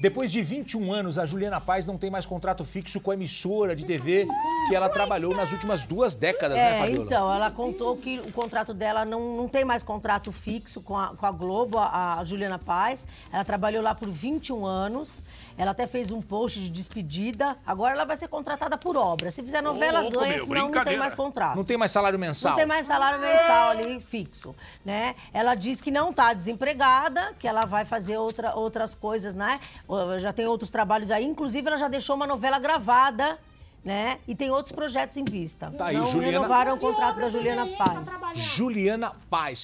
Depois de 21 anos, a Juliana Paz não tem mais contrato fixo com a emissora de TV que ela trabalhou nas últimas duas décadas, né, é, né, Fabiola? Então, ela contou que o contrato dela não, não tem mais contrato fixo com a, com a Globo, a, a Juliana Paz. Ela trabalhou lá por 21 anos. Ela até fez um post de despedida. Agora ela vai ser contratada por obra. Se fizer novela, Oco, ganha, meu, senão não tem mais contrato. Não tem mais salário mensal. Não tem mais salário mensal ali fixo, né? Ela diz que não está desempregada, que ela vai fazer outra, outras coisas, né? já tem outros trabalhos aí. Inclusive, ela já deixou uma novela gravada, né? E tem outros projetos em vista. Tá aí, Não Juliana... renovaram o contrato da Juliana tá Paz. Juliana Paz.